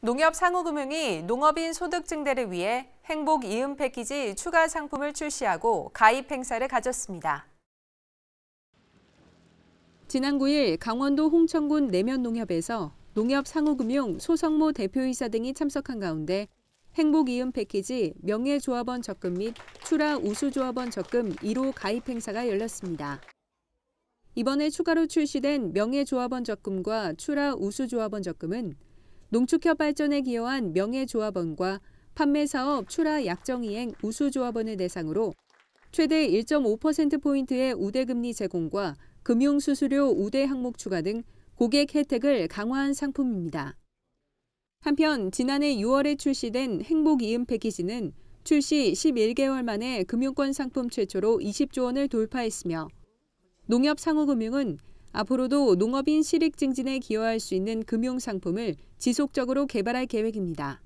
농협상호금융이 농업인 소득 증대를 위해 행복 이음 패키지 추가 상품을 출시하고 가입 행사를 가졌습니다. 지난 9일 강원도 홍천군 내면 농협에서 농협상호금융 소성모 대표이사 등이 참석한 가운데 행복 이음 패키지 명예조합원 적금 및 추라 우수조합원 적금 1호 가입 행사가 열렸습니다. 이번에 추가로 출시된 명예조합원 적금과 추라 우수조합원 적금은 농축협 발전에 기여한 명예조합원과 판매사업 출하 약정이행 우수조합원을 대상으로 최대 1.5%포인트의 우대금리 제공과 금융수수료 우대 항목 추가 등 고객 혜택을 강화한 상품입니다. 한편 지난해 6월에 출시된 행복이음 패키지는 출시 11개월 만에 금융권 상품 최초로 20조 원을 돌파했으며 농협상호금융은 앞으로도 농업인 실익 증진에 기여할 수 있는 금융 상품을 지속적으로 개발할 계획입니다.